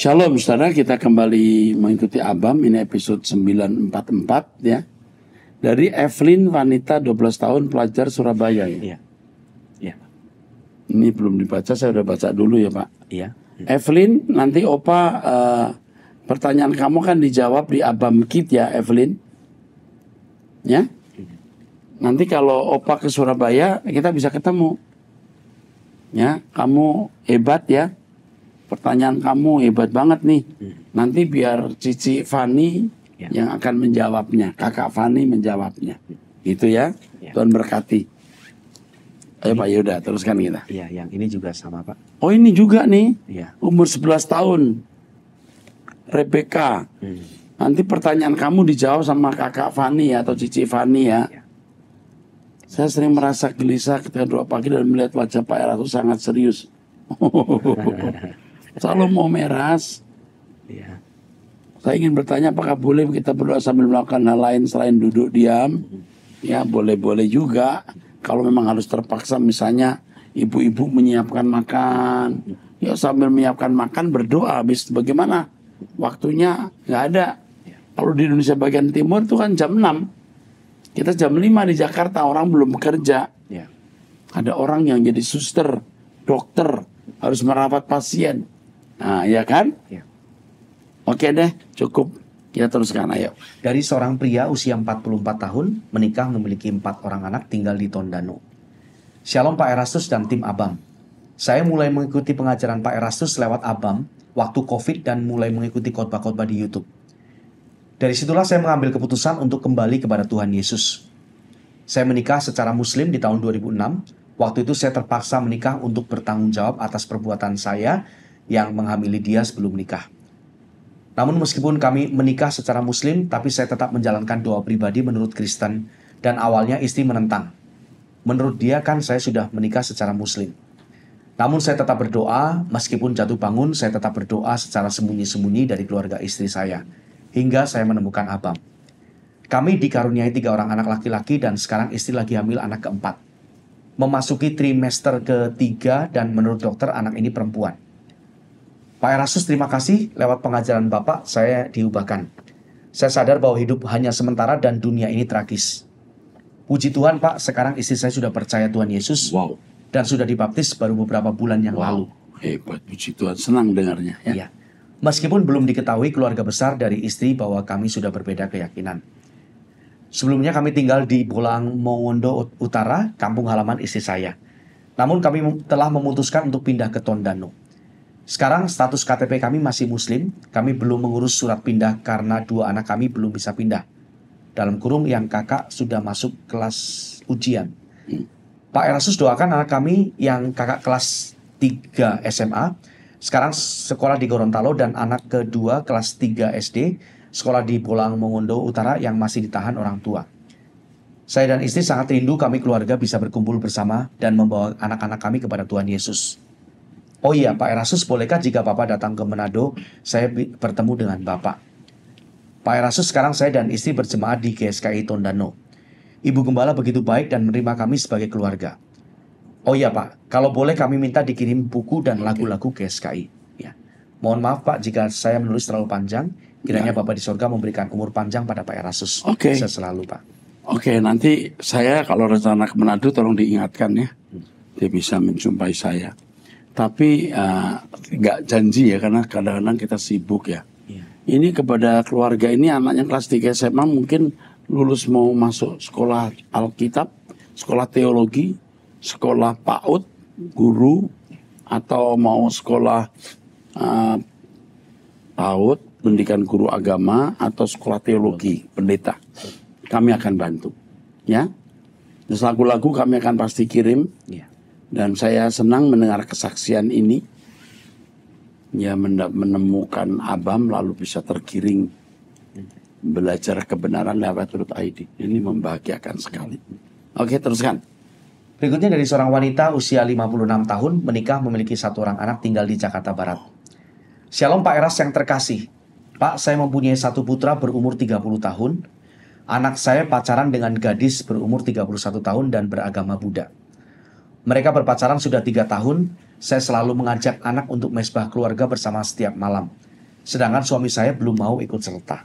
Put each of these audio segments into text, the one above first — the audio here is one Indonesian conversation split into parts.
Shalom saudara, kita kembali mengikuti Abam ini episode 944 ya. Dari Evelyn wanita 12 tahun pelajar Surabaya ya. Iya. iya ini belum dibaca, saya udah baca dulu ya, Pak. Iya. Ya. Evelyn, nanti Opa uh, pertanyaan kamu kan dijawab di Abam Kit ya, Evelyn. Ya? Nanti kalau Opa ke Surabaya, kita bisa ketemu. Ya, kamu hebat ya pertanyaan kamu hebat banget nih. Hmm. Nanti biar Cici Fani ya. yang akan menjawabnya, Kakak Fani menjawabnya. Gitu ya. ya. Tuhan berkati. Ayo Pak Yuda, teruskan kita. Iya, yang ini juga sama Pak. Oh ini juga nih, ya. umur 11 tahun, Rebecca. Hmm. Nanti pertanyaan kamu dijawab sama kakak Fani ya, atau cici Fani ya. ya. Saya sering merasa gelisah ketika doa pagi dan melihat wajah Pak itu sangat serius. Kalau mau meras, ya. saya ingin bertanya apakah boleh kita berdoa sambil melakukan hal lain selain duduk diam? Mm-hmm. Ya boleh-boleh juga. Kalau memang harus terpaksa misalnya ibu-ibu menyiapkan makan, mm-hmm. ya sambil menyiapkan makan berdoa habis bagaimana? Waktunya nggak ada. Iya. Kalau di Indonesia bagian timur itu kan jam 6. Kita jam 5 di Jakarta orang belum bekerja. Iya. Ada orang yang jadi suster, dokter, harus merawat pasien. Nah, ya kan? Ya. Oke deh, cukup. Kita teruskan, ayo. Dari seorang pria usia 44 tahun, menikah memiliki empat orang anak tinggal di Tondano. Shalom Pak Erastus dan tim Abam. Saya mulai mengikuti pengajaran Pak Erastus lewat Abam waktu COVID dan mulai mengikuti khotbah-khotbah di YouTube. Dari situlah saya mengambil keputusan untuk kembali kepada Tuhan Yesus. Saya menikah secara muslim di tahun 2006. Waktu itu saya terpaksa menikah untuk bertanggung jawab atas perbuatan saya yang menghamili dia sebelum nikah. Namun meskipun kami menikah secara muslim, tapi saya tetap menjalankan doa pribadi menurut Kristen dan awalnya istri menentang. Menurut dia kan saya sudah menikah secara muslim. Namun saya tetap berdoa, meskipun jatuh bangun, saya tetap berdoa secara sembunyi-sembunyi dari keluarga istri saya. Hingga saya menemukan abang. Kami dikaruniai tiga orang anak laki-laki dan sekarang istri lagi hamil anak keempat. Memasuki trimester ketiga dan menurut dokter anak ini perempuan. Pak Erasus terima kasih lewat pengajaran Bapak saya diubahkan. Saya sadar bahwa hidup hanya sementara dan dunia ini tragis. Puji Tuhan Pak, sekarang istri saya sudah percaya Tuhan Yesus. Wow. Dan sudah dibaptis baru beberapa bulan yang wow. lalu. Hebat, puji Tuhan. Senang dengarnya. Ya. ya. Meskipun belum diketahui keluarga besar dari istri bahwa kami sudah berbeda keyakinan. Sebelumnya kami tinggal di Bolang Mongondo Utara, kampung halaman istri saya. Namun kami telah memutuskan untuk pindah ke Tondano. Sekarang status KTP kami masih muslim, kami belum mengurus surat pindah karena dua anak kami belum bisa pindah. Dalam kurung yang kakak sudah masuk kelas ujian. Hmm. Pak Erasus doakan anak kami yang kakak kelas 3 SMA, sekarang sekolah di Gorontalo dan anak kedua kelas 3 SD, sekolah di Bolang Mongondo Utara yang masih ditahan orang tua. Saya dan istri sangat rindu kami keluarga bisa berkumpul bersama dan membawa anak-anak kami kepada Tuhan Yesus. Oh iya Pak Erasus, bolehkah jika Bapak datang ke Manado, saya bertemu dengan Bapak? Pak Erasus, sekarang saya dan istri berjemaat di GSKI Tondano. Ibu Gembala begitu baik dan menerima kami sebagai keluarga. Oh iya Pak, kalau boleh kami minta dikirim buku dan lagu-lagu GSKI. Ya. Mohon maaf Pak jika saya menulis terlalu panjang. Kiranya ya. Bapak di surga memberikan umur panjang pada Pak Erasus. Oke. Okay. selalu Pak. Oke, okay, nanti saya kalau rencana ke Manado tolong diingatkan ya. Hmm. Dia bisa menjumpai saya tapi eh, nggak uh, janji ya karena kadang-kadang kita sibuk ya. Yeah. Ini kepada keluarga ini anaknya kelas 3 SMA mungkin lulus mau masuk sekolah Alkitab, sekolah teologi, sekolah PAUD, guru atau mau sekolah uh, PAUD, pendidikan guru agama atau sekolah teologi, pendeta. Kami akan bantu. Ya. Terus lagu-lagu kami akan pasti kirim. Yeah dan saya senang mendengar kesaksian ini ya menemukan abam lalu bisa terkiring belajar kebenaran lewat turut ID ini membahagiakan sekali oke teruskan berikutnya dari seorang wanita usia 56 tahun menikah memiliki satu orang anak tinggal di Jakarta Barat Shalom Pak Eras yang terkasih Pak saya mempunyai satu putra berumur 30 tahun anak saya pacaran dengan gadis berumur 31 tahun dan beragama Buddha mereka berpacaran sudah tiga tahun. Saya selalu mengajak anak untuk mesbah keluarga bersama setiap malam. Sedangkan suami saya belum mau ikut serta.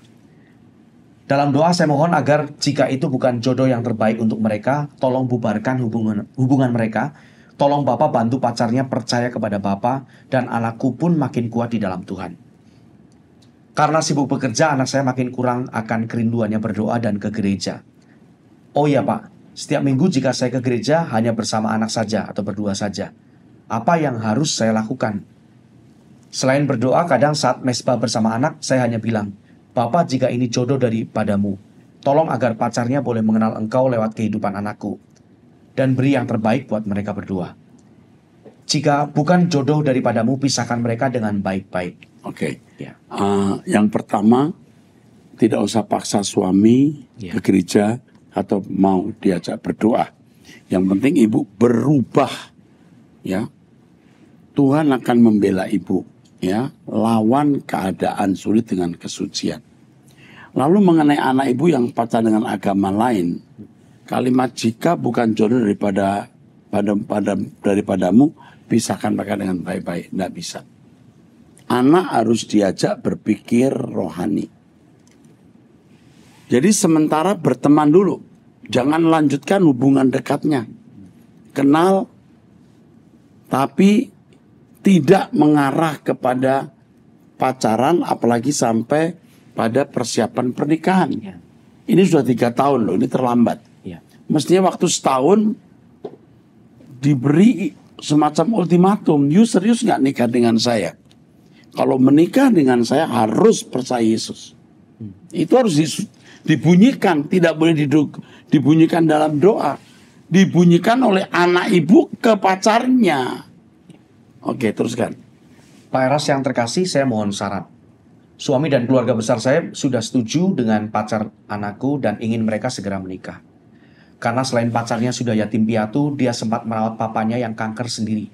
Dalam doa saya mohon agar jika itu bukan jodoh yang terbaik untuk mereka, tolong bubarkan hubungan hubungan mereka. Tolong Bapak bantu pacarnya percaya kepada Bapak dan anakku pun makin kuat di dalam Tuhan. Karena sibuk bekerja, anak saya makin kurang akan kerinduannya berdoa dan ke gereja. Oh iya Pak, setiap minggu jika saya ke gereja hanya bersama anak saja atau berdua saja. Apa yang harus saya lakukan? Selain berdoa, kadang saat mesbah bersama anak, saya hanya bilang, Bapak jika ini jodoh daripadamu, tolong agar pacarnya boleh mengenal engkau lewat kehidupan anakku. Dan beri yang terbaik buat mereka berdua. Jika bukan jodoh daripadamu, pisahkan mereka dengan baik-baik. Oke. Okay. Ya. Yeah. Uh, yang pertama, tidak usah paksa suami yeah. ke gereja atau mau diajak berdoa. Yang penting ibu berubah ya. Tuhan akan membela ibu ya, lawan keadaan sulit dengan kesucian. Lalu mengenai anak ibu yang pacar dengan agama lain, kalimat jika bukan jodoh daripada pada, pada daripadamu pisahkan mereka dengan baik-baik, tidak bisa. Anak harus diajak berpikir rohani. Jadi sementara berteman dulu, Jangan lanjutkan hubungan dekatnya. Kenal tapi tidak mengarah kepada pacaran apalagi sampai pada persiapan pernikahan. Ya. Ini sudah tiga tahun loh, ini terlambat. Ya. Mestinya waktu setahun diberi semacam ultimatum, you serius nggak nikah dengan saya? Kalau menikah dengan saya harus percaya Yesus. Hmm. Itu harus dibunyikan tidak boleh diduk, dibunyikan dalam doa dibunyikan oleh anak ibu ke pacarnya oke teruskan Pak Eras yang terkasih saya mohon saran suami dan keluarga besar saya sudah setuju dengan pacar anakku dan ingin mereka segera menikah karena selain pacarnya sudah yatim piatu dia sempat merawat papanya yang kanker sendiri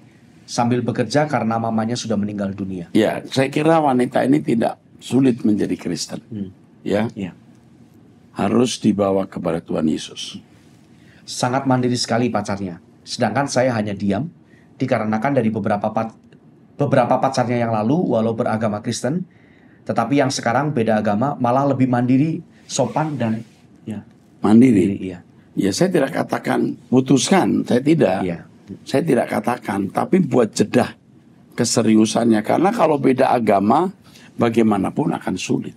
sambil bekerja karena mamanya sudah meninggal dunia ya saya kira wanita ini tidak sulit menjadi Kristen hmm. ya, ya harus dibawa kepada Tuhan Yesus. Sangat mandiri sekali pacarnya. Sedangkan saya hanya diam dikarenakan dari beberapa pat beberapa pacarnya yang lalu walau beragama Kristen, tetapi yang sekarang beda agama malah lebih mandiri, sopan dan ya mandiri. mandiri iya. Ya saya tidak katakan putuskan, saya tidak. Iya. Saya tidak katakan, tapi buat jedah keseriusannya karena kalau beda agama bagaimanapun akan sulit.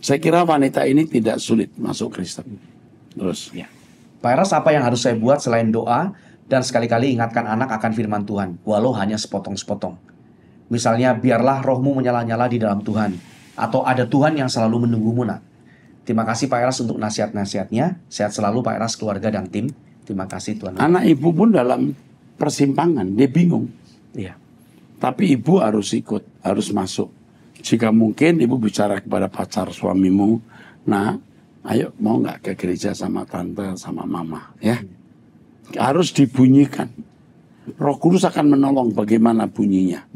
Saya kira wanita ini tidak sulit masuk Kristen. Terus. Ya. Pak Eras, apa yang harus saya buat selain doa dan sekali-kali ingatkan anak akan firman Tuhan, walau hanya sepotong-sepotong. Misalnya, biarlah rohmu menyala-nyala di dalam Tuhan. Atau ada Tuhan yang selalu menunggu nak. Terima kasih Pak Eras untuk nasihat-nasihatnya. Sehat selalu Pak Eras, keluarga dan tim. Terima kasih Tuhan. Anak ibu pun dalam persimpangan, dia bingung. Iya. Tapi ibu harus ikut, harus masuk jika mungkin ibu bicara kepada pacar suamimu, nah, ayo mau nggak ke gereja sama tante sama mama, ya? Harus dibunyikan. Roh Kudus akan menolong bagaimana bunyinya.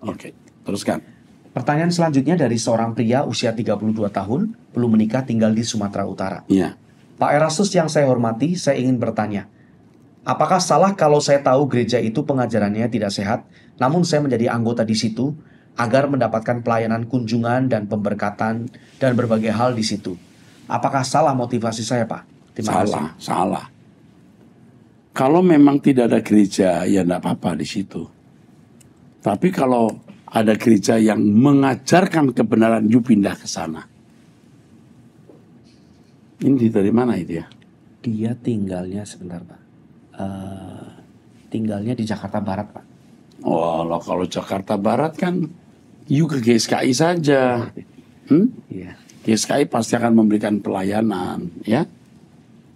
Oke, okay, teruskan. Pertanyaan selanjutnya dari seorang pria usia 32 tahun, belum menikah tinggal di Sumatera Utara. Iya. Pak Erasus yang saya hormati, saya ingin bertanya, apakah salah kalau saya tahu gereja itu pengajarannya tidak sehat, namun saya menjadi anggota di situ agar mendapatkan pelayanan kunjungan dan pemberkatan dan berbagai hal di situ. Apakah salah motivasi saya, Pak? Terima salah, kasih. salah. Kalau memang tidak ada gereja, ya tidak apa-apa di situ. Tapi kalau ada gereja yang mengajarkan kebenaran, you pindah ke sana. Ini dari mana itu ya? Dia tinggalnya sebentar, Pak. Uh, tinggalnya di Jakarta Barat, Pak. Oh, kalau Jakarta Barat kan you ke GSKI saja. Hmm? hmm? Yeah. GSKI pasti akan memberikan pelayanan, ya.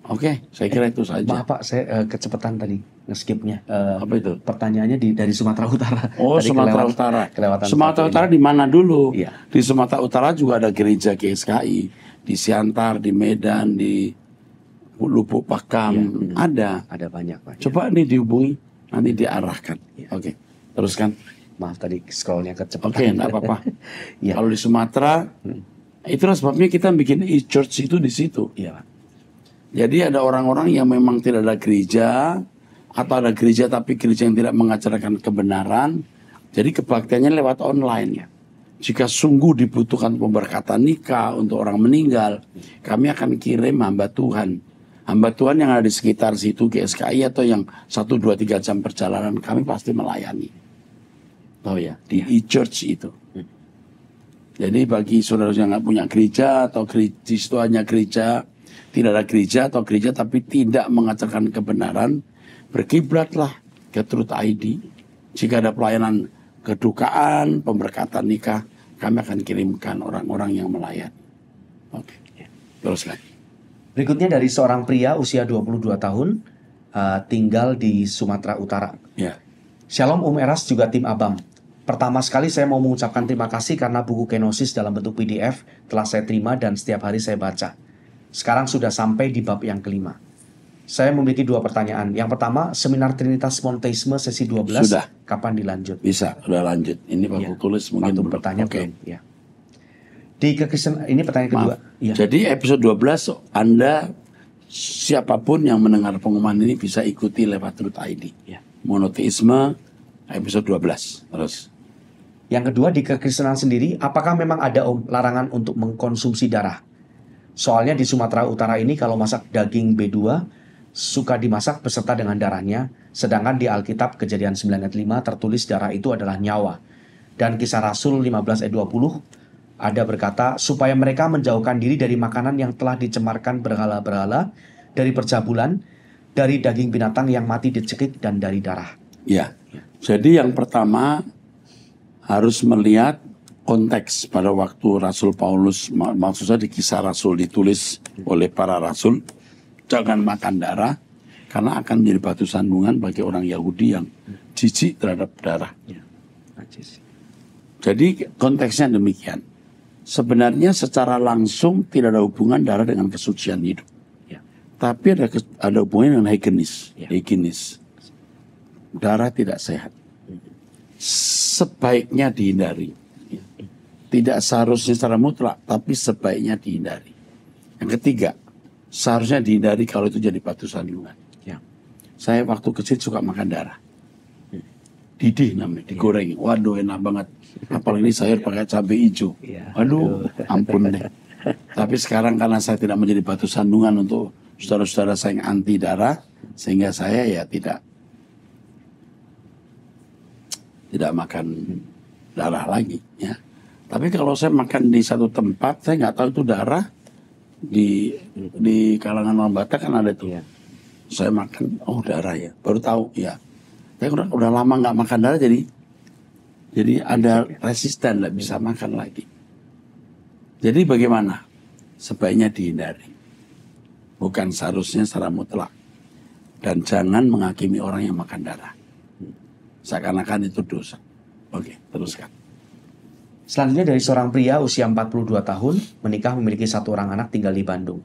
Oke, okay, saya kira eh, itu saja. Maaf Pak, saya uh, kecepatan tadi ngeskipnya. Uh, Apa itu? Pertanyaannya di, dari Sumatera Utara. Oh, tadi Sumatera kelewat, Utara. Kelewatan Sumatera Utara di mana dulu? Iya. Di Sumatera Utara juga ada gereja GSKI di Siantar, di Medan, di Lubuk Pakam, Iya, ada. Ada banyak Pak. Coba iya. nih dihubungi, nanti diarahkan. Iya. Oke, okay. teruskan. Maaf tadi scrollnya kecepatan. Oke, okay, enggak apa-apa. ya. Kalau di Sumatera, hmm. itulah sebabnya kita bikin e-church itu di situ. Iya, Jadi ada orang-orang yang memang tidak ada gereja atau ada gereja tapi gereja yang tidak mengajarkan kebenaran. Jadi kebaktiannya lewat online ya. Jika sungguh dibutuhkan pemberkatan nikah untuk orang meninggal, kami akan kirim hamba Tuhan. Hamba Tuhan yang ada di sekitar situ GSKI atau yang 1 2 3 jam perjalanan kami pasti melayani. Oh ya. Di ya. e-church itu. Hmm. Jadi bagi saudara yang nggak punya gereja atau gereja itu hanya gereja, tidak ada gereja atau gereja tapi tidak mengajarkan kebenaran, berkiblatlah ke Truth ID. Jika ada pelayanan kedukaan, pemberkatan nikah, kami akan kirimkan orang-orang yang melayat. Oke. Okay. Ya. Teruskan. Berikutnya dari seorang pria usia 22 tahun uh, tinggal di Sumatera Utara. Ya. Yeah. Shalom Um Eras juga tim abam. Pertama sekali saya mau mengucapkan terima kasih karena buku Kenosis dalam bentuk PDF telah saya terima dan setiap hari saya baca. Sekarang sudah sampai di bab yang kelima. Saya memiliki dua pertanyaan. Yang pertama, seminar Trinitas Monteisme sesi 12 sudah. kapan dilanjut? Bisa, sudah lanjut. Ini Pak ya. tulis mungkin bertanya okay. belum. Ya. Di kekristen ini pertanyaan Maaf. kedua. Ya. Jadi episode 12 Anda siapapun yang mendengar pengumuman ini bisa ikuti lewat Truth ID. Ya. Monoteisme episode 12. Terus. Yang kedua di kekristenan sendiri, apakah memang ada larangan untuk mengkonsumsi darah? Soalnya di Sumatera Utara ini kalau masak daging B2 suka dimasak beserta dengan darahnya, sedangkan di Alkitab Kejadian 9 ayat 5 tertulis darah itu adalah nyawa. Dan kisah Rasul 15 ayat 20 ada berkata supaya mereka menjauhkan diri dari makanan yang telah dicemarkan berhala-berhala, dari percabulan, dari daging binatang yang mati dicekik dan dari darah. Ya. Jadi yang pertama harus melihat konteks pada waktu Rasul Paulus maksud saya di kisah Rasul ditulis oleh para Rasul jangan makan darah karena akan menjadi batu sandungan bagi orang Yahudi yang jijik terhadap darah. Ya, Jadi konteksnya demikian. Sebenarnya secara langsung tidak ada hubungan darah dengan kesucian hidup. Ya. Tapi ada ada hubungannya dengan higienis, ya. higienis. Darah tidak sehat sebaiknya dihindari. Tidak seharusnya secara mutlak, tapi sebaiknya dihindari. Yang ketiga, seharusnya dihindari kalau itu jadi batu sandungan. Ya. Saya waktu kecil suka makan darah. Didih namanya, digoreng. Waduh enak banget. Apalagi sayur pakai cabai hijau. Ya, aduh, ampun deh. Tapi sekarang karena saya tidak menjadi batu sandungan untuk saudara-saudara saya yang anti darah, sehingga saya ya tidak tidak makan darah lagi ya. Tapi kalau saya makan di satu tempat, saya nggak tahu itu darah di di kalangan orang Batak kan ada tuh. Ya. Saya makan, oh darah ya, baru tahu ya. Saya udah, udah lama nggak makan darah jadi jadi ada resisten nggak bisa makan lagi. Jadi bagaimana? Sebaiknya dihindari. Bukan seharusnya secara mutlak. Dan jangan menghakimi orang yang makan darah seakan-akan itu dosa. Oke, teruskan. Selanjutnya dari seorang pria usia 42 tahun, menikah memiliki satu orang anak tinggal di Bandung.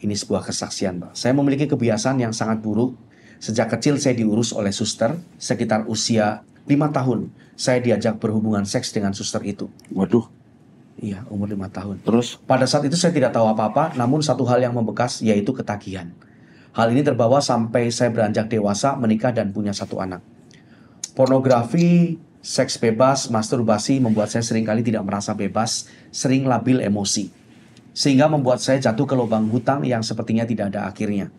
Ini sebuah kesaksian, Pak. Saya memiliki kebiasaan yang sangat buruk. Sejak kecil saya diurus oleh suster, sekitar usia 5 tahun saya diajak berhubungan seks dengan suster itu. Waduh. Iya, umur 5 tahun. Terus? Pada saat itu saya tidak tahu apa-apa, namun satu hal yang membekas yaitu ketagihan. Hal ini terbawa sampai saya beranjak dewasa, menikah dan punya satu anak pornografi, seks bebas, masturbasi membuat saya seringkali tidak merasa bebas, sering labil emosi. Sehingga membuat saya jatuh ke lubang hutang yang sepertinya tidak ada akhirnya.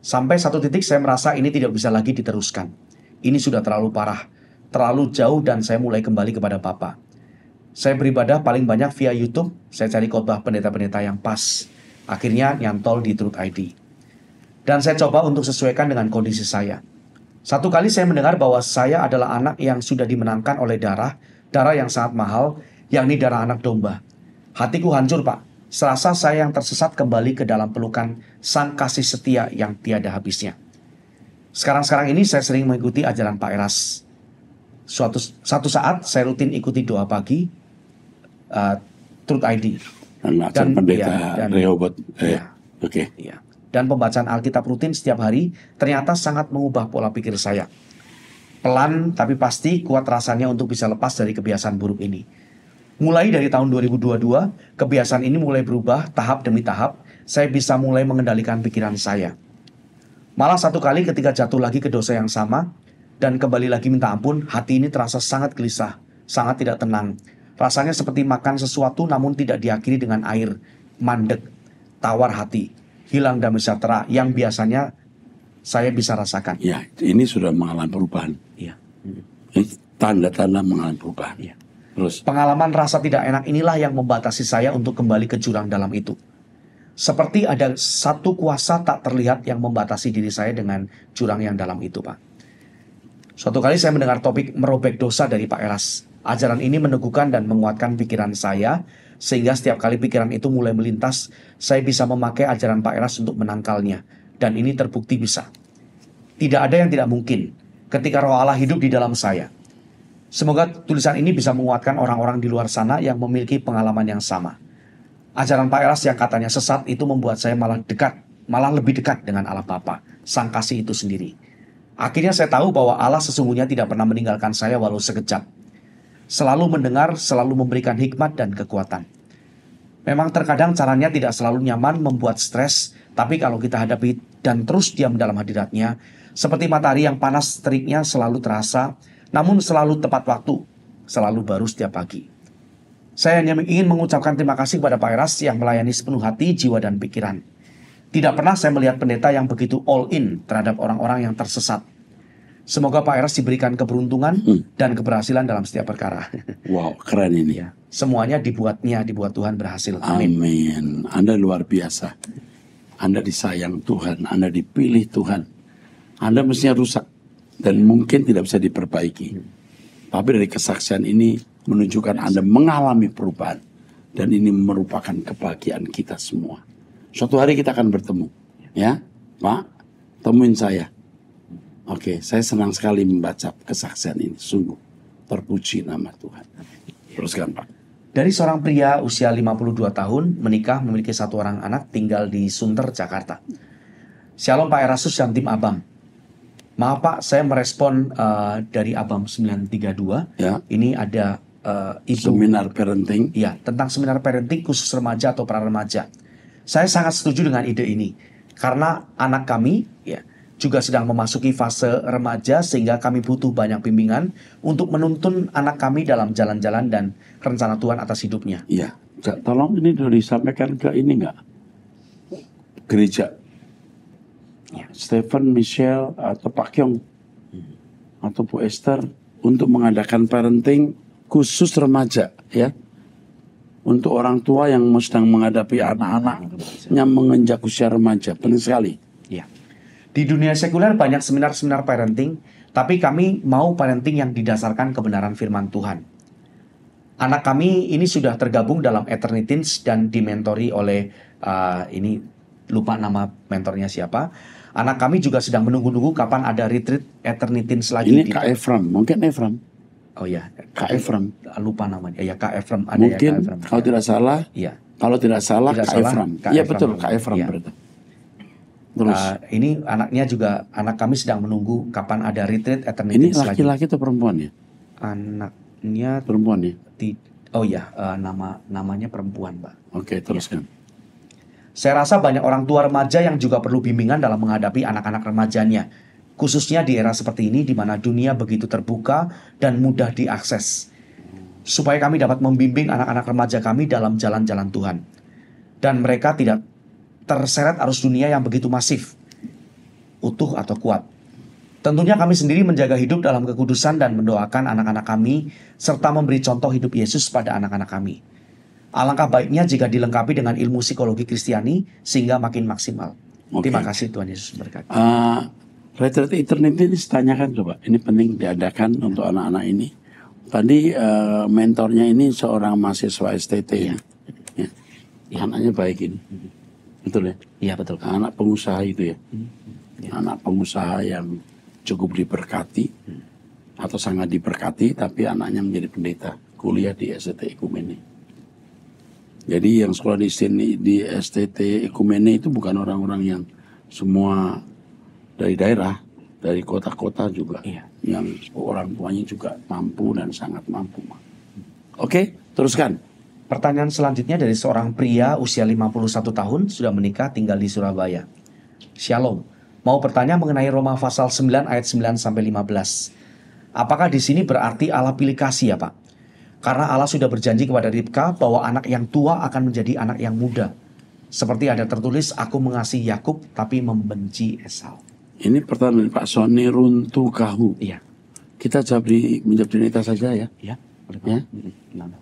Sampai satu titik saya merasa ini tidak bisa lagi diteruskan. Ini sudah terlalu parah, terlalu jauh dan saya mulai kembali kepada Papa. Saya beribadah paling banyak via YouTube, saya cari khotbah pendeta-pendeta yang pas. Akhirnya nyantol di Truth ID. Dan saya coba untuk sesuaikan dengan kondisi saya satu kali saya mendengar bahwa saya adalah anak yang sudah dimenangkan oleh darah, darah yang sangat mahal, yakni darah anak domba. Hatiku hancur, Pak. Serasa saya yang tersesat kembali ke dalam pelukan sang kasih setia yang tiada habisnya. Sekarang-sekarang ini saya sering mengikuti ajaran Pak Eras. Suatu satu saat saya rutin ikuti doa pagi, uh, Truth ID. Dan dan pendeta ya, dan, Rehobot. Eh, ya, Oke. Okay. Ya dan pembacaan Alkitab rutin setiap hari ternyata sangat mengubah pola pikir saya. Pelan tapi pasti kuat rasanya untuk bisa lepas dari kebiasaan buruk ini. Mulai dari tahun 2022, kebiasaan ini mulai berubah tahap demi tahap. Saya bisa mulai mengendalikan pikiran saya. Malah satu kali ketika jatuh lagi ke dosa yang sama dan kembali lagi minta ampun, hati ini terasa sangat gelisah, sangat tidak tenang. Rasanya seperti makan sesuatu namun tidak diakhiri dengan air, mandek, tawar hati hilang damai sejahtera yang biasanya saya bisa rasakan. Ya, ini sudah mengalami perubahan. Iya. Tanda-tanda mengalami perubahan. Iya. Terus. Pengalaman rasa tidak enak inilah yang membatasi saya untuk kembali ke jurang dalam itu. Seperti ada satu kuasa tak terlihat yang membatasi diri saya dengan jurang yang dalam itu, Pak. Suatu kali saya mendengar topik merobek dosa dari Pak Eras. Ajaran ini meneguhkan dan menguatkan pikiran saya, sehingga setiap kali pikiran itu mulai melintas, saya bisa memakai ajaran Pak Eras untuk menangkalnya. Dan ini terbukti bisa. Tidak ada yang tidak mungkin ketika roh Allah hidup di dalam saya. Semoga tulisan ini bisa menguatkan orang-orang di luar sana yang memiliki pengalaman yang sama. Ajaran Pak Eras yang katanya sesat itu membuat saya malah dekat, malah lebih dekat dengan Allah Bapa, Sang Kasih itu sendiri. Akhirnya saya tahu bahwa Allah sesungguhnya tidak pernah meninggalkan saya walau sekejap selalu mendengar, selalu memberikan hikmat dan kekuatan. Memang terkadang caranya tidak selalu nyaman membuat stres, tapi kalau kita hadapi dan terus diam dalam hadiratnya, seperti matahari yang panas teriknya selalu terasa, namun selalu tepat waktu, selalu baru setiap pagi. Saya hanya ingin mengucapkan terima kasih kepada Pak Eras yang melayani sepenuh hati, jiwa, dan pikiran. Tidak pernah saya melihat pendeta yang begitu all in terhadap orang-orang yang tersesat. Semoga Pak Eras diberikan keberuntungan hmm. dan keberhasilan dalam setiap perkara. Wow, keren ini. Ya, semuanya dibuatnya, dibuat Tuhan berhasil. Amin. Amin. Anda luar biasa. Anda disayang Tuhan, Anda dipilih Tuhan. Anda mestinya rusak dan mungkin tidak bisa diperbaiki. Tapi dari kesaksian ini menunjukkan Anda mengalami perubahan dan ini merupakan kebahagiaan kita semua. Suatu hari kita akan bertemu, ya, Pak, temuin saya Oke, okay, saya senang sekali membaca kesaksian ini. Sungguh terpuji nama Tuhan. Teruskan Pak. Dari seorang pria usia 52 tahun, menikah, memiliki satu orang anak, tinggal di Sunter, Jakarta. Shalom Pak Erasus dan tim Abam. Maaf Pak, saya merespon uh, dari Abang 932. Ya. Ini ada uh, Ibu. Seminar parenting. Iya, tentang seminar parenting khusus remaja atau pra remaja. Saya sangat setuju dengan ide ini. Karena anak kami, ya, juga sedang memasuki fase remaja sehingga kami butuh banyak bimbingan untuk menuntun anak kami dalam jalan-jalan dan rencana Tuhan atas hidupnya. Iya, tolong ini sudah disampaikan ke ini enggak gereja. Ya. Stephen, Michelle, atau Pak Kyong, hmm. atau Bu Esther untuk mengadakan parenting khusus remaja, ya, untuk orang tua yang sedang menghadapi anak-anak yang menginjak usia remaja, penting sekali. Di dunia sekuler banyak seminar-seminar parenting, tapi kami mau parenting yang didasarkan kebenaran firman Tuhan. Anak kami ini sudah tergabung dalam Eternitins dan dimentori oleh uh, ini lupa nama mentornya siapa. Anak kami juga sedang menunggu-nunggu kapan ada retreat Eternitins lagi. Ini di... Kak Efram, mungkin Efram. Oh ya, Kak Efram. Lupa namanya. Iya, ya Kak Efram ada Mungkin ya, kalau tidak salah. Iya. Kalau tidak salah tidak Kak salah, Efram. Iya betul Kak Efram ya. berarti. Terus. Uh, ini anaknya juga anak kami sedang menunggu kapan ada retreat eternity. Ini laki-laki atau perempuan ya? Anaknya perempuan ya. oh ya uh, nama namanya perempuan, Pak. Oke, okay, teruskan. Iya. Ya. Saya rasa banyak orang tua remaja yang juga perlu bimbingan dalam menghadapi anak-anak remajanya, khususnya di era seperti ini di mana dunia begitu terbuka dan mudah diakses. Supaya kami dapat membimbing anak-anak remaja kami dalam jalan-jalan Tuhan dan mereka tidak terseret arus dunia yang begitu masif, utuh atau kuat. Tentunya kami sendiri menjaga hidup dalam kekudusan dan mendoakan anak-anak kami serta memberi contoh hidup Yesus pada anak-anak kami. Alangkah baiknya jika dilengkapi dengan ilmu psikologi Kristiani sehingga makin maksimal. Okay. Terima kasih Tuhan Yesus berkati. Uh, eh, retret eternity ini ditanyakan coba. Ini penting diadakan ya. untuk anak-anak ini. Tadi uh, mentornya ini seorang mahasiswa STT iya. ya. ya. Anaknya baik ini. Betul ya? Iya betul. Anak pengusaha itu ya. Hmm. ya. Anak pengusaha yang cukup diberkati hmm. atau sangat diberkati tapi anaknya menjadi pendeta, kuliah di STT Ekumene. Jadi yang sekolah di sini di STT Ekumene itu bukan orang-orang yang semua dari daerah, dari kota-kota juga. Iya. Yang orang tuanya juga mampu dan sangat mampu. Oke, teruskan. Pertanyaan selanjutnya dari seorang pria usia 51 tahun sudah menikah tinggal di Surabaya. Shalom. Mau bertanya mengenai Roma pasal 9 ayat 9 sampai 15. Apakah di sini berarti Allah pilih kasih ya, Pak? Karena Allah sudah berjanji kepada Ribka bahwa anak yang tua akan menjadi anak yang muda. Seperti ada tertulis, aku mengasihi Yakub tapi membenci Esau. Ini pertanyaan Pak Sony Runtu Kahu. Iya. Kita jawab di menjawab di saja ya. Iya. Ya.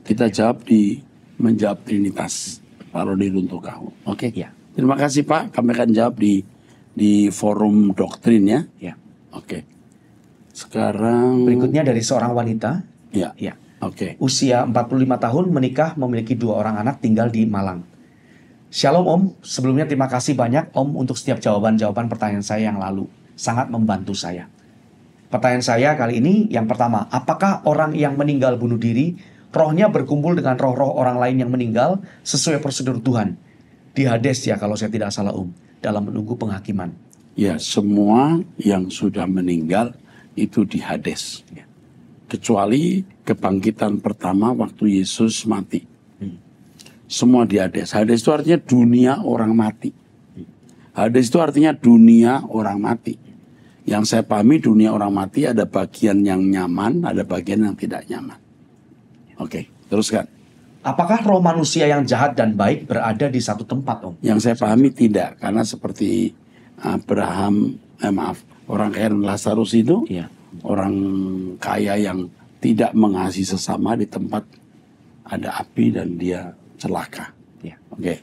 Kita jawab di menjawab Trinitas parodi Runtuh kau. Oke. Okay? Ya. Terima kasih Pak. Kami akan jawab di di forum doktrin ya. Ya. Oke. Okay. Sekarang berikutnya dari seorang wanita. Ya. Ya. Oke. Okay. Usia 45 tahun menikah memiliki dua orang anak tinggal di Malang. Shalom Om, sebelumnya terima kasih banyak Om untuk setiap jawaban-jawaban pertanyaan saya yang lalu. Sangat membantu saya. Pertanyaan saya kali ini yang pertama, apakah orang yang meninggal bunuh diri rohnya berkumpul dengan roh-roh orang lain yang meninggal sesuai prosedur Tuhan. Di Hades ya kalau saya tidak salah um dalam menunggu penghakiman. Ya, semua yang sudah meninggal itu di Hades. Ya. Kecuali kebangkitan pertama waktu Yesus mati. Hmm. Semua di Hades. Hades itu artinya dunia orang mati. Hades itu artinya dunia orang mati. Yang saya pahami dunia orang mati ada bagian yang nyaman, ada bagian yang tidak nyaman. Oke, teruskan. Apakah roh manusia yang jahat dan baik berada di satu tempat, Om? Yang saya pahami tidak, karena seperti ah, Abraham, eh, maaf, orang kaya Lazarus itu, iya. orang kaya yang tidak mengasihi sesama di tempat ada api dan dia celaka. Iya. Oke. Okay.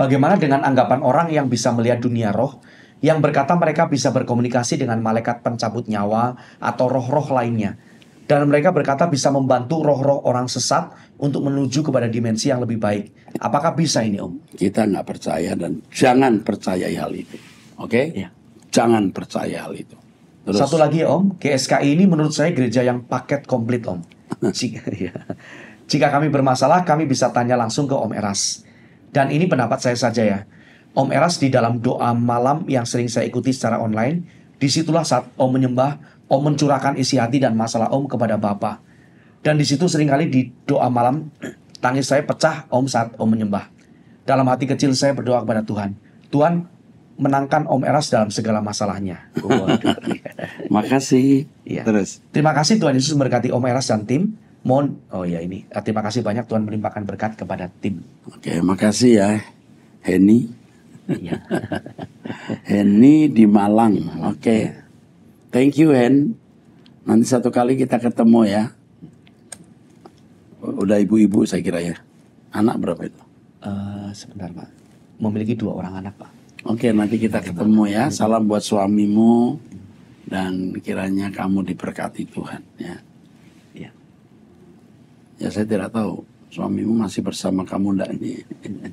Bagaimana dengan anggapan orang yang bisa melihat dunia roh yang berkata mereka bisa berkomunikasi dengan malaikat pencabut nyawa atau roh-roh lainnya? dan mereka berkata bisa membantu roh-roh orang sesat untuk menuju kepada dimensi yang lebih baik. Apakah bisa ini, Om? Kita nggak percaya dan jangan percaya hal itu. Oke? Okay? Ya. Jangan percaya hal itu. Terus. Satu lagi, Om, GSKI ini menurut saya gereja yang paket komplit, Om. Jika, ya. Jika kami bermasalah, kami bisa tanya langsung ke Om Eras. Dan ini pendapat saya saja ya. Om Eras di dalam doa malam yang sering saya ikuti secara online, disitulah saat Om menyembah Om mencurahkan isi hati dan masalah Om kepada Bapa. Dan di situ seringkali di doa malam tangis saya pecah Om saat Om menyembah. Dalam hati kecil saya berdoa kepada Tuhan. Tuhan menangkan Om Eras dalam segala masalahnya. Makasih. Ya. Terus. Terima kasih Tuhan Yesus memberkati Om Eras dan tim. Mohon, oh ya ini, eh, terima kasih banyak Tuhan melimpahkan berkat kepada tim. Oke, makasih ya, Henny. Ya. Henny di Malang. Di Oke. Okay. Ya. Thank you Hen. Nanti satu kali kita ketemu ya. Udah ibu-ibu saya kira ya. Anak berapa itu? Uh, sebentar Pak. Memiliki dua orang anak Pak. Oke okay, nanti kita ketemu ya. Salam buat suamimu dan kiranya kamu diberkati Tuhan ya. Ya. Ya saya tidak tahu suamimu masih bersama kamu enggak ini.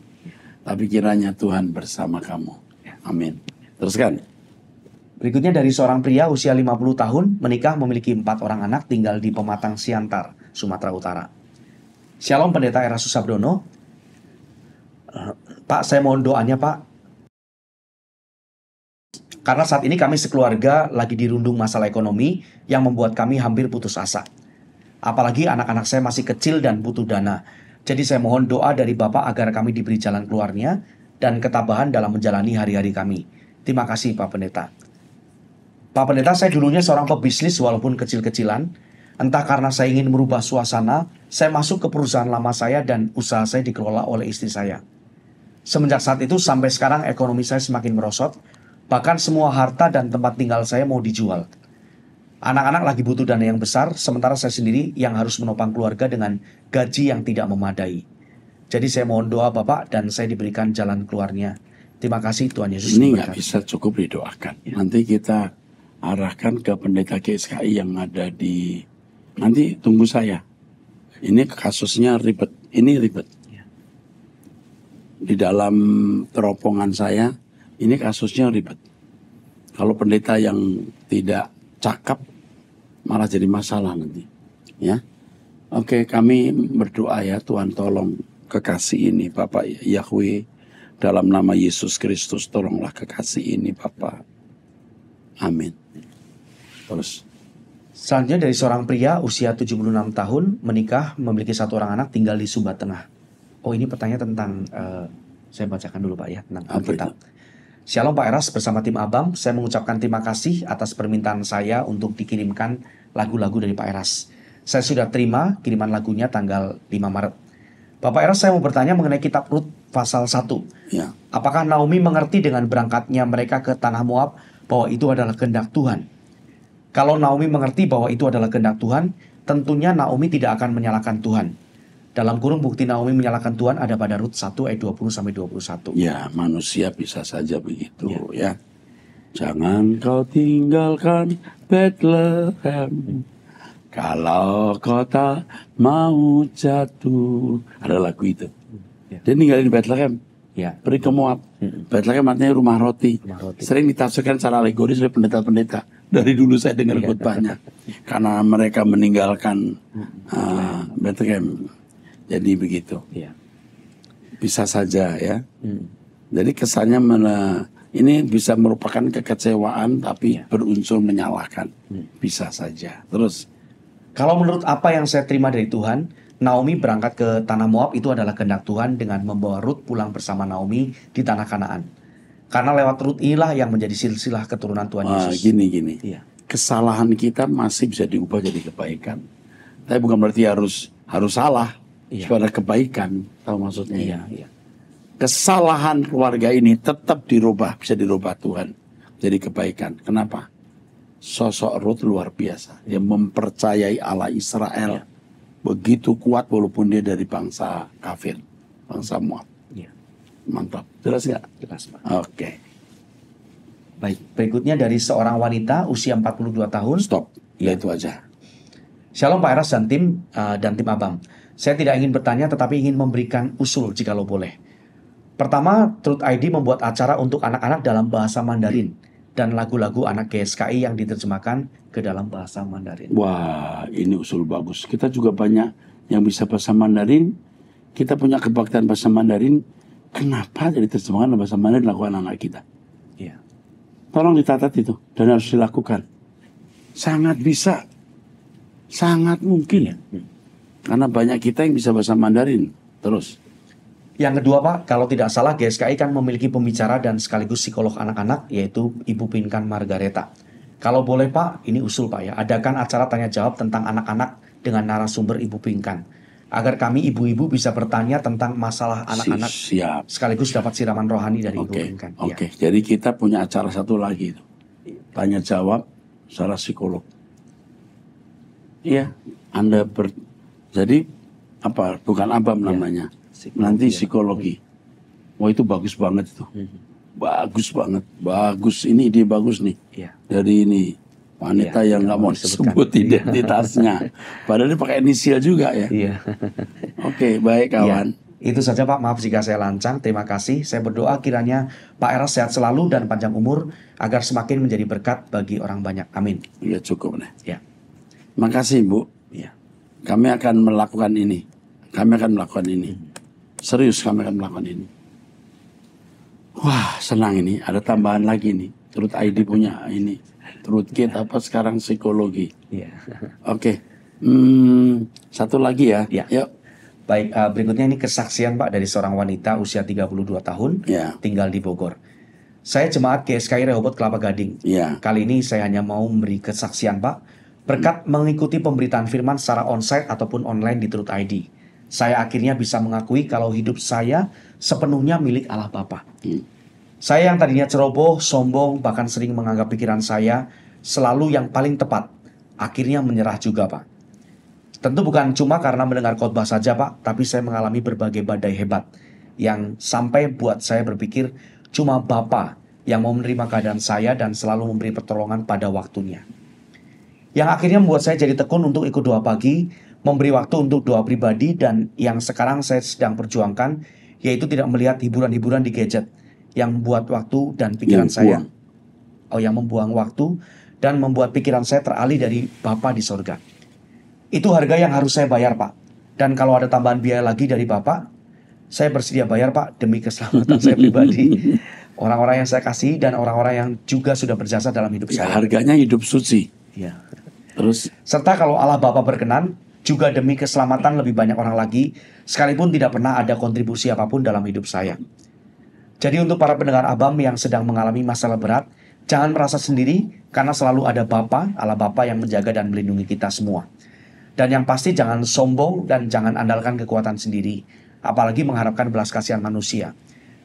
Tapi kiranya Tuhan bersama kamu. Ya. Amin. Teruskan. Berikutnya dari seorang pria usia 50 tahun, menikah memiliki empat orang anak tinggal di Pematang Siantar, Sumatera Utara. Shalom Pendeta Era Susabdono. Eh, Pak, saya mohon doanya Pak. Karena saat ini kami sekeluarga lagi dirundung masalah ekonomi yang membuat kami hampir putus asa. Apalagi anak-anak saya masih kecil dan butuh dana. Jadi saya mohon doa dari Bapak agar kami diberi jalan keluarnya dan ketabahan dalam menjalani hari-hari kami. Terima kasih Pak Pendeta. Pak Pendeta, saya dulunya seorang pebisnis walaupun kecil-kecilan. Entah karena saya ingin merubah suasana, saya masuk ke perusahaan lama saya dan usaha saya dikelola oleh istri saya. Semenjak saat itu sampai sekarang ekonomi saya semakin merosot, bahkan semua harta dan tempat tinggal saya mau dijual. Anak-anak lagi butuh dana yang besar, sementara saya sendiri yang harus menopang keluarga dengan gaji yang tidak memadai. Jadi saya mohon doa Bapak dan saya diberikan jalan keluarnya. Terima kasih Tuhan Yesus. Ini nggak bisa cukup didoakan. Ya. Nanti kita arahkan ke pendeta KSKI yang ada di nanti tunggu saya. Ini kasusnya ribet, ini ribet. Ya. Di dalam teropongan saya, ini kasusnya ribet. Kalau pendeta yang tidak cakap malah jadi masalah nanti, ya. Oke, kami berdoa ya Tuhan tolong kekasih ini Bapak Yahweh dalam nama Yesus Kristus tolonglah kekasih ini Bapak. Amin. Bonus. Selanjutnya dari seorang pria usia 76 tahun, menikah, memiliki satu orang anak, tinggal di Sumba Tengah. Oh ini pertanyaan tentang, uh, saya bacakan dulu Pak ya, tentang Alkitab. Shalom Pak Eras bersama tim Abang, saya mengucapkan terima kasih atas permintaan saya untuk dikirimkan lagu-lagu dari Pak Eras. Saya sudah terima kiriman lagunya tanggal 5 Maret. Bapak Eras saya mau bertanya mengenai kitab Rut pasal 1. Ya. Apakah Naomi mengerti dengan berangkatnya mereka ke tanah Moab bahwa itu adalah kehendak Tuhan? Kalau Naomi mengerti bahwa itu adalah kehendak Tuhan, tentunya Naomi tidak akan menyalahkan Tuhan. Dalam kurung bukti Naomi menyalahkan Tuhan ada pada Rut 1 ayat 20 sampai 21. Ya, manusia bisa saja begitu ya. ya. Jangan kau tinggalkan Bethlehem. Kalau kota mau jatuh. Ada lagu itu. Ya. Dia ninggalin Bethlehem. Ya. Perikomoab. Hmm. Betlehem artinya rumah roti. rumah roti. Sering ditafsirkan secara alegoris oleh pendeta-pendeta. Dari dulu saya dengar iya. banyak. Karena mereka meninggalkan uh, Betlehem. Jadi begitu. Ya. Bisa saja ya. Hmm. Jadi kesannya mana ini bisa merupakan kekecewaan tapi ya. berunsur menyalahkan. Hmm. Bisa saja. Terus kalau menurut apa yang saya terima dari Tuhan, Naomi berangkat ke tanah Moab itu adalah kehendak Tuhan dengan membawa Rut pulang bersama Naomi di tanah Kanaan. Karena lewat Rut inilah yang menjadi silsilah keturunan Tuhan Wah, Yesus. Gini gini. Iya. Kesalahan kita masih bisa diubah jadi kebaikan. Tapi bukan berarti harus harus salah. Iya. Supaya kebaikan, tahu maksudnya? Iya, iya. Kesalahan keluarga ini tetap dirubah, bisa dirubah Tuhan jadi kebaikan. Kenapa? Sosok Rut luar biasa. yang mempercayai Allah Israel. Iya begitu kuat walaupun dia dari bangsa kafir, bangsa muat. Ya. Mantap. Jelas nggak? Jelas, Pak. Oke. Okay. Baik, berikutnya dari seorang wanita usia 42 tahun. Stop. Ya, iya. itu aja. Shalom Pak Eras dan tim uh, dan tim Abang. Saya tidak ingin bertanya tetapi ingin memberikan usul jika lo boleh. Pertama, Truth ID membuat acara untuk anak-anak dalam bahasa Mandarin. Hmm dan lagu-lagu anak GSKI yang diterjemahkan ke dalam bahasa Mandarin. Wah, ini usul bagus. Kita juga banyak yang bisa bahasa Mandarin. Kita punya kebaktian bahasa Mandarin. Kenapa jadi terjemahkan bahasa Mandarin lagu anak-anak kita? Iya. Tolong ditatat itu dan harus dilakukan. Sangat bisa, sangat mungkin ya. Karena banyak kita yang bisa bahasa Mandarin terus. Yang kedua Pak, kalau tidak salah GSKI kan memiliki pembicara dan sekaligus psikolog anak-anak yaitu Ibu Pinkan Margareta. Kalau boleh Pak, ini usul Pak ya, adakan acara tanya jawab tentang anak-anak dengan narasumber Ibu Pinkan. Agar kami ibu-ibu bisa bertanya tentang masalah anak-anak Siap. sekaligus dapat siraman rohani dari okay. Ibu Pinkan. Oke, okay. ya. jadi kita punya acara satu lagi itu. Tanya jawab salah psikolog. Iya, Anda ber... jadi apa bukan abam iya. namanya. Ya psikologi nanti ya. psikologi. Hmm. Wah itu bagus banget itu. Hmm. Bagus banget. Bagus ini dia bagus nih. Ya. Dari ini wanita ya, yang nggak mau disebut iya. identitasnya. Padahal dia pakai inisial juga ya. ya. Oke, baik iya. kawan. Ya. Itu saja Pak, maaf jika saya lancang. Terima kasih. Saya berdoa kiranya Pak Eras sehat selalu dan panjang umur agar semakin menjadi berkat bagi orang banyak. Amin. Ya cukup nih. Ya. Makasih Bu. Ya. Kami akan melakukan ini. Kami akan melakukan ini. Hmm Serius kami akan melakukan ini. Wah senang ini, ada tambahan lagi nih. Terut ID punya ini, terut kita apa sekarang psikologi. Iya. Oke, okay. hmm, satu lagi ya. Iya. Yuk. Baik, uh, berikutnya ini kesaksian Pak dari seorang wanita usia 32 tahun, ya. tinggal di Bogor. Saya jemaat GSKI Rehobot Kelapa Gading. Ya. Kali ini saya hanya mau memberi kesaksian Pak, berkat mengikuti pemberitaan firman secara onsite ataupun online di Truth ID saya akhirnya bisa mengakui kalau hidup saya sepenuhnya milik Allah Bapa. Hmm. Saya yang tadinya ceroboh, sombong, bahkan sering menganggap pikiran saya selalu yang paling tepat, akhirnya menyerah juga, Pak. Tentu bukan cuma karena mendengar khotbah saja, Pak, tapi saya mengalami berbagai badai hebat yang sampai buat saya berpikir cuma Bapa yang mau menerima keadaan saya dan selalu memberi pertolongan pada waktunya. Yang akhirnya membuat saya jadi tekun untuk ikut doa pagi memberi waktu untuk doa pribadi dan yang sekarang saya sedang perjuangkan yaitu tidak melihat hiburan-hiburan di gadget yang membuat waktu dan pikiran yang saya buang. oh yang membuang waktu dan membuat pikiran saya teralih dari Bapa di sorga. Itu harga yang harus saya bayar, Pak. Dan kalau ada tambahan biaya lagi dari Bapak, saya bersedia bayar, Pak, demi keselamatan saya pribadi, orang-orang yang saya kasih dan orang-orang yang juga sudah berjasa dalam hidup ya, saya. Harganya hidup suci. Ya. Terus serta kalau Allah bapak berkenan, juga demi keselamatan lebih banyak orang lagi, sekalipun tidak pernah ada kontribusi apapun dalam hidup saya. Jadi untuk para pendengar Abam yang sedang mengalami masalah berat, jangan merasa sendiri karena selalu ada Bapa, Allah Bapa yang menjaga dan melindungi kita semua. Dan yang pasti jangan sombong dan jangan andalkan kekuatan sendiri, apalagi mengharapkan belas kasihan manusia.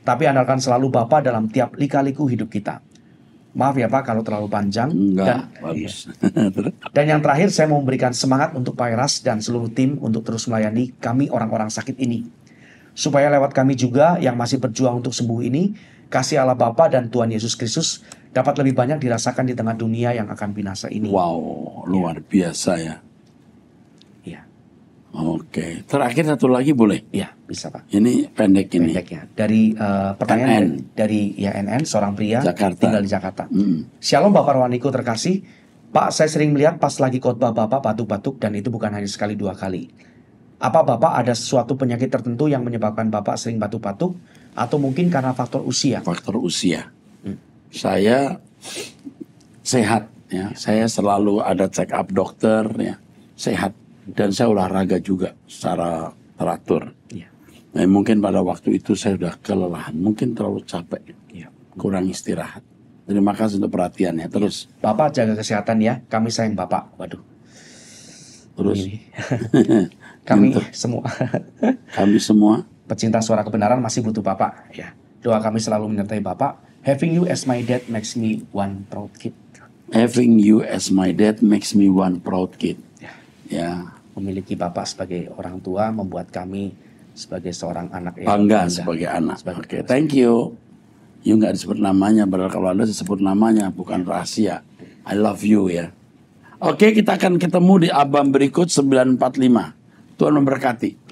Tapi andalkan selalu Bapa dalam tiap lika-liku hidup kita. Maaf ya Pak kalau terlalu panjang. Enggak, dan, bagus. Iya. dan yang terakhir saya mau memberikan semangat untuk Pak Eras dan seluruh tim untuk terus melayani kami orang-orang sakit ini. Supaya lewat kami juga yang masih berjuang untuk sembuh ini, kasih Allah Bapa dan Tuhan Yesus Kristus dapat lebih banyak dirasakan di tengah dunia yang akan binasa ini. Wow, luar ya. biasa ya. Oke, terakhir satu lagi boleh? Ya, bisa pak. Ini pendek ini. Pendek ya. Dari uh, pertanyaan NN. dari YNN seorang pria Jakarta. tinggal di Jakarta. Mm. Shalom Bapak Rohaniku terkasih. Pak, saya sering melihat pas lagi khotbah Bapak batuk-batuk dan itu bukan hanya sekali dua kali. Apa Bapak ada sesuatu penyakit tertentu yang menyebabkan Bapak sering batuk-batuk atau mungkin karena faktor usia? Faktor usia. Hmm. Saya sehat ya. Saya selalu ada check up dokter ya. Sehat dan saya olahraga juga secara teratur. Ya. Nah, mungkin pada waktu itu saya sudah kelelahan, mungkin terlalu capek, ya. kurang istirahat. Terima kasih untuk perhatiannya. Iya. Terus, Bapak jaga kesehatan ya. Kami sayang Bapak. Waduh. Terus, kami semua, kami semua pecinta suara kebenaran masih butuh Bapak. Ya, doa kami selalu menyertai Bapak. Having you as my dad makes me one proud kid. Having you as my dad makes me one proud kid. ya, ya memiliki Bapak sebagai orang tua membuat kami sebagai seorang anak yang bangga, bangga sebagai anak. Oke, okay, thank you. You nggak disebut namanya, padahal kalau ada disebut namanya bukan ya. rahasia. I love you ya. Oke, okay, kita akan ketemu di abang berikut 945. Tuhan memberkati.